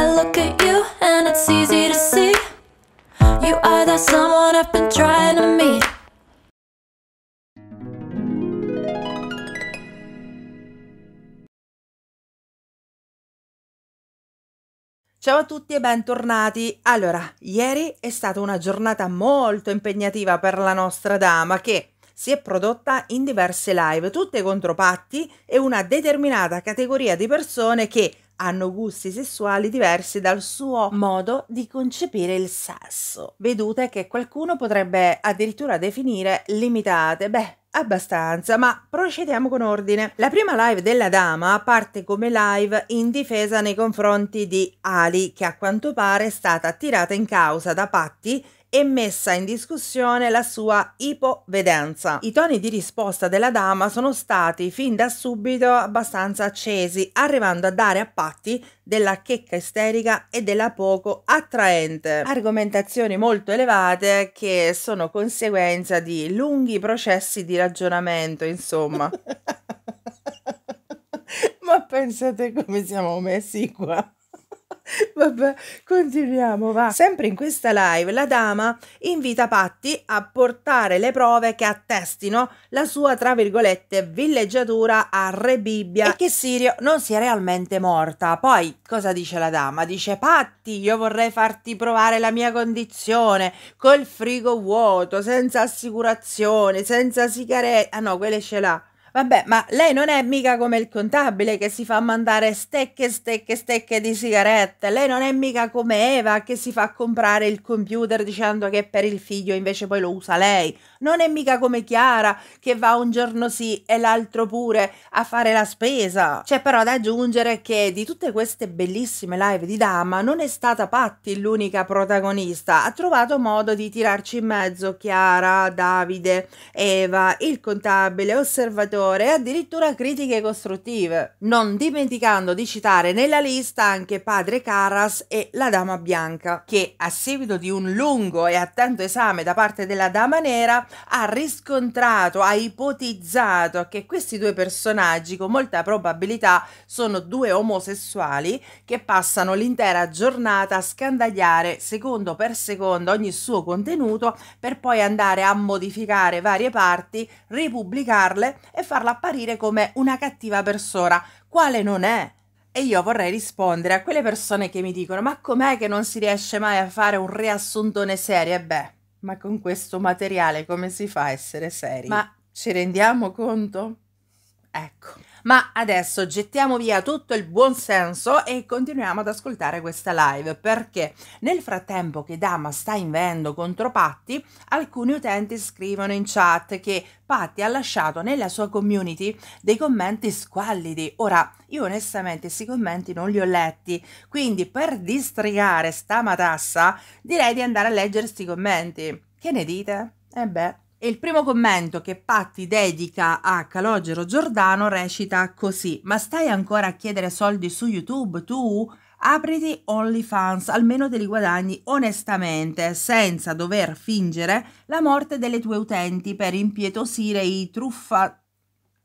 I look at you and it's easy to see You are that someone I've been trying to meet Ciao a tutti e bentornati. Allora, ieri è stata una giornata molto impegnativa per la nostra dama che si è prodotta in diverse live, tutte contro patti e una determinata categoria di persone che hanno gusti sessuali diversi dal suo modo di concepire il sesso, vedute che qualcuno potrebbe addirittura definire limitate. Beh, abbastanza, ma procediamo con ordine. La prima live della dama parte come live in difesa nei confronti di Ali, che a quanto pare è stata tirata in causa da Patti e messa in discussione la sua ipovedenza. I toni di risposta della dama sono stati fin da subito abbastanza accesi, arrivando a dare a patti della checca isterica e della poco attraente. Argomentazioni molto elevate che sono conseguenza di lunghi processi di ragionamento, insomma. Ma pensate come siamo messi qua. Vabbè, continuiamo, va. Sempre in questa live, la dama invita Patti a portare le prove che attestino la sua, tra virgolette, villeggiatura a Re Bibbia e che Sirio non sia realmente morta. Poi, cosa dice la dama? Dice, Patti, io vorrei farti provare la mia condizione, col frigo vuoto, senza assicurazione, senza sigarette. Ah no, quelle ce l'ha Vabbè, ma lei non è mica come il contabile che si fa mandare stecche, stecche, stecche di sigarette. Lei non è mica come Eva che si fa comprare il computer dicendo che è per il figlio invece poi lo usa lei. Non è mica come Chiara che va un giorno sì e l'altro pure a fare la spesa. C'è però da aggiungere che di tutte queste bellissime live di Dama non è stata Patti l'unica protagonista. Ha trovato modo di tirarci in mezzo Chiara, Davide, Eva, il contabile, osservatore maggiore e addirittura critiche costruttive, non dimenticando di citare nella lista anche Padre Carras e la Dama Bianca, che a seguito di un lungo e attento esame da parte della Dama Nera ha riscontrato, ha ipotizzato che questi due personaggi con molta probabilità sono due omosessuali che passano l'intera giornata a scandagliare secondo per secondo ogni suo contenuto per poi andare a modificare varie parti, ripubblicarle e farla apparire come una cattiva persona, quale non è. E io vorrei rispondere a quelle persone che mi dicono: Ma com'è che non si riesce mai a fare un riassuntone serio? E beh, ma con questo materiale come si fa a essere seri? Ma ci rendiamo conto? Ecco. Ma adesso gettiamo via tutto il buon senso e continuiamo ad ascoltare questa live perché nel frattempo che Dama sta in contro Patti, alcuni utenti scrivono in chat che Patti ha lasciato nella sua community dei commenti squallidi. Ora, io onestamente questi commenti non li ho letti, quindi per distrigare sta matassa direi di andare a leggere questi commenti. Che ne dite? E eh beh. E il primo commento che Patti dedica a Calogero Giordano recita così: Ma stai ancora a chiedere soldi su YouTube tu? Apriti OnlyFans, almeno te li guadagni onestamente, senza dover fingere la morte delle tue utenti per impietosire i truffa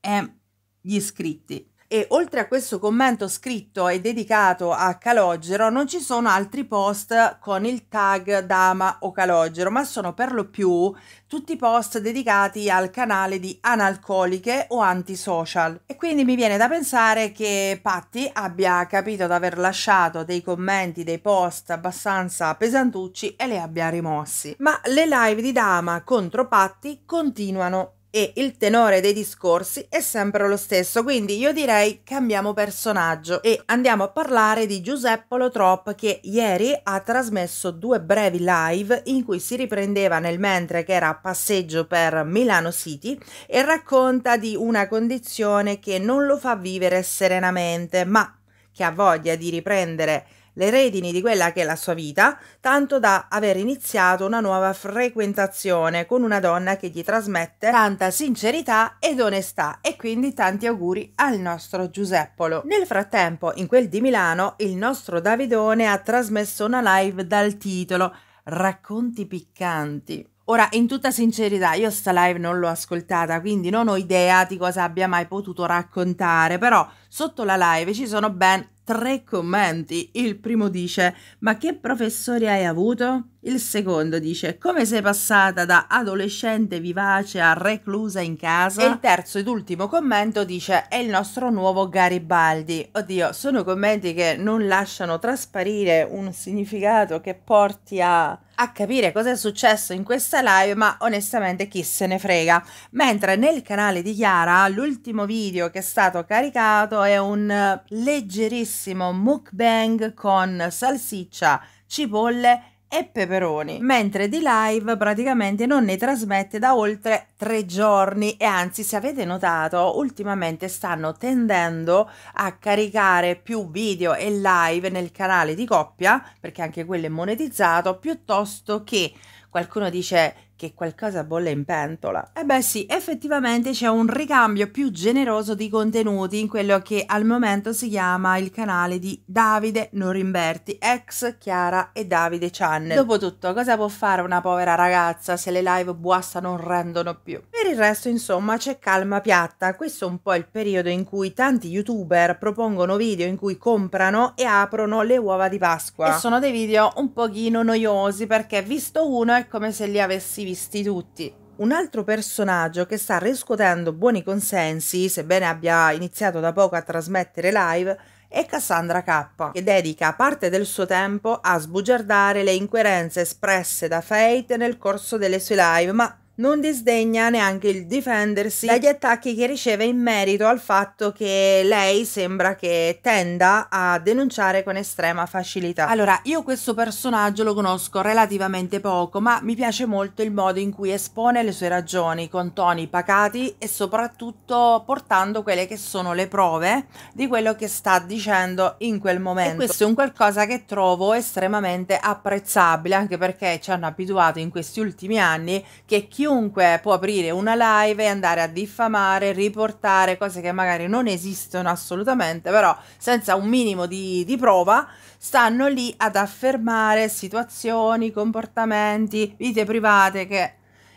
e eh, gli iscritti e oltre a questo commento scritto e dedicato a Calogero non ci sono altri post con il tag Dama o Calogero, ma sono per lo più tutti post dedicati al canale di analcoliche o antisocial. E quindi mi viene da pensare che Patti abbia capito di aver lasciato dei commenti, dei post abbastanza pesantucci e li abbia rimossi. Ma le live di Dama contro Patti continuano e il tenore dei discorsi è sempre lo stesso, quindi io direi cambiamo personaggio e andiamo a parlare di Giuseppe Lotrop che ieri ha trasmesso due brevi live in cui si riprendeva nel mentre che era a passeggio per Milano City e racconta di una condizione che non lo fa vivere serenamente, ma che ha voglia di riprendere le redini di quella che è la sua vita, tanto da aver iniziato una nuova frequentazione con una donna che gli trasmette tanta sincerità ed onestà e quindi tanti auguri al nostro Giuseppolo. Nel frattempo, in quel di Milano, il nostro Davidone ha trasmesso una live dal titolo Racconti piccanti. Ora, in tutta sincerità, io sta live non l'ho ascoltata, quindi non ho idea di cosa abbia mai potuto raccontare, però sotto la live ci sono ben tre commenti. Il primo dice: Ma che professori hai avuto? Il secondo dice come sei passata da adolescente vivace a reclusa in casa? E il terzo ed ultimo commento dice è il nostro nuovo Garibaldi. Oddio, sono commenti che non lasciano trasparire un significato che porti a a capire cosa è successo in questa live, ma onestamente chi se ne frega. Mentre nel canale di Chiara l'ultimo video che è stato caricato è un leggerissimo mukbang con salsiccia, cipolle e e peperoni, mentre di live praticamente non ne trasmette da oltre tre giorni e anzi se avete notato ultimamente stanno tendendo a caricare più video e live nel canale di coppia, perché anche quello è monetizzato, piuttosto che qualcuno dice che qualcosa bolle in pentola. E beh sì, effettivamente c'è un ricambio più generoso di contenuti in quello che al momento si chiama il canale di Davide Norimberti, ex Chiara e Davide Channel. Dopotutto, cosa può fare una povera ragazza se le live buassa non rendono più? Per il resto, insomma, c'è calma piatta. Questo è un po' il periodo in cui tanti youtuber propongono video in cui comprano e aprono le uova di Pasqua. E sono dei video un pochino noiosi perché visto uno è come se li avessi visti tutti. Un altro personaggio che sta riscuotendo buoni consensi, sebbene abbia iniziato da poco a trasmettere live, è Cassandra K, che dedica parte del suo tempo a sbugiardare le incoerenze espresse da Fate nel corso delle sue live, ma non disdegna neanche il difendersi dagli attacchi che riceve in merito al fatto che lei sembra che tenda a denunciare con estrema facilità. Allora, io questo personaggio lo conosco relativamente poco, ma mi piace molto il modo in cui espone le sue ragioni con toni pacati e soprattutto portando quelle che sono le prove di quello che sta dicendo in quel momento. E questo è un qualcosa che trovo estremamente apprezzabile, anche perché ci hanno abituato in questi ultimi anni che chi chiunque può aprire una live e andare a diffamare, riportare cose che magari non esistono assolutamente, però senza un minimo di, di prova stanno lì ad affermare situazioni, comportamenti, vite private che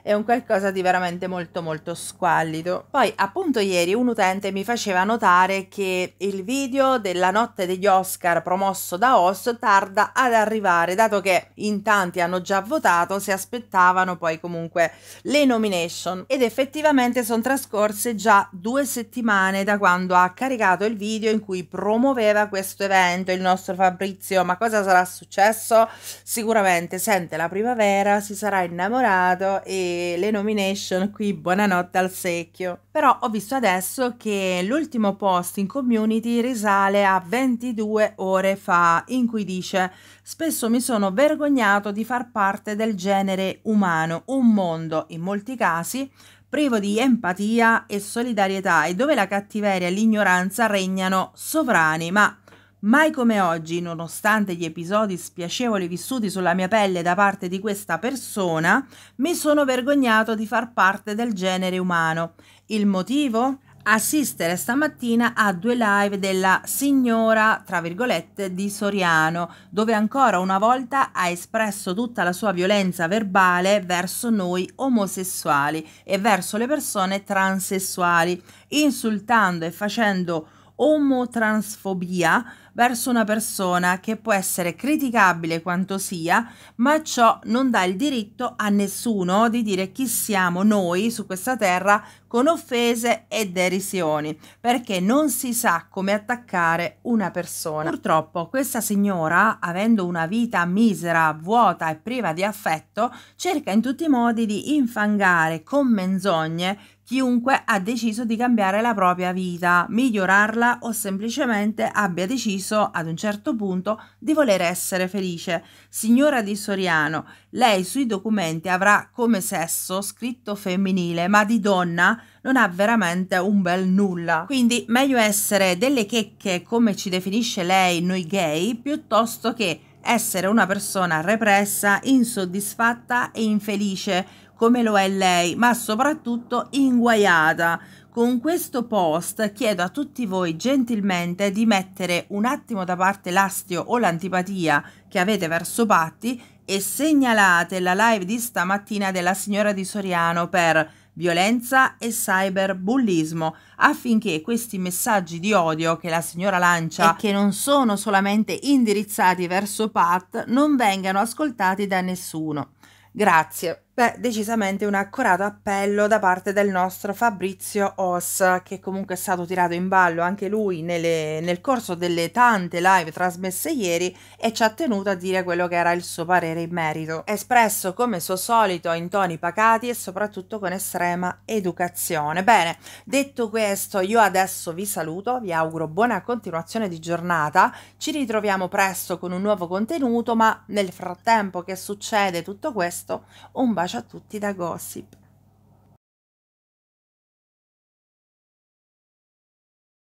è un qualcosa di veramente molto molto squallido. Poi appunto ieri un utente mi faceva notare che il video della notte degli Oscar promosso da Oz tarda ad arrivare, dato che in tanti hanno già votato, si aspettavano poi comunque le nomination ed effettivamente sono trascorse già due settimane da quando ha caricato il video in cui promuoveva questo evento il nostro Fabrizio, ma cosa sarà successo? Sicuramente sente la primavera, si sarà innamorato e le nomination qui buonanotte al secchio. Però ho visto adesso che l'ultimo post in community risale a 22 ore fa in cui dice spesso mi sono vergognato di far parte del genere umano, un mondo in molti casi privo di empatia e solidarietà e dove la cattiveria e l'ignoranza regnano sovrani, ma Mai come oggi, nonostante gli episodi spiacevoli vissuti sulla mia pelle da parte di questa persona, mi sono vergognato di far parte del genere umano. Il motivo? Assistere stamattina a due live della signora, tra virgolette, di Soriano, dove ancora una volta ha espresso tutta la sua violenza verbale verso noi omosessuali e verso le persone transessuali, insultando e facendo omotransfobia verso una persona che può essere criticabile quanto sia, ma ciò non dà il diritto a nessuno di dire chi siamo noi su questa terra con offese e derisioni, perché non si sa come attaccare una persona. Purtroppo questa signora, avendo una vita misera, vuota e priva di affetto, cerca in tutti i modi di infangare con menzogne chiunque ha deciso di cambiare la propria vita, migliorarla o semplicemente abbia deciso ad un certo punto di voler essere felice. Signora di Soriano, lei sui documenti avrà come sesso scritto femminile, ma di donna non ha veramente un bel nulla. Quindi meglio essere delle checche come ci definisce lei noi gay piuttosto che essere una persona repressa, insoddisfatta e infelice come lo è lei, ma soprattutto inguaiata. Con questo post chiedo a tutti voi gentilmente di mettere un attimo da parte l'astio o l'antipatia che avete verso Patti e segnalate la live di stamattina della signora di Soriano per violenza e cyberbullismo affinché questi messaggi di odio che la signora lancia e che non sono solamente indirizzati verso Pat non vengano ascoltati da nessuno. Grazie. Beh, decisamente un accorato appello da parte del nostro Fabrizio Os, che comunque è stato tirato in ballo anche lui nelle, nel corso delle tante live trasmesse ieri e ci ha tenuto a dire quello che era il suo parere in merito, espresso come suo solito in toni pacati e soprattutto con estrema educazione. Bene, detto questo, io adesso vi saluto, vi auguro buona continuazione di giornata, ci ritroviamo presto con un nuovo contenuto, ma nel frattempo che succede tutto questo, un bacio bacio a tutti da Gossip.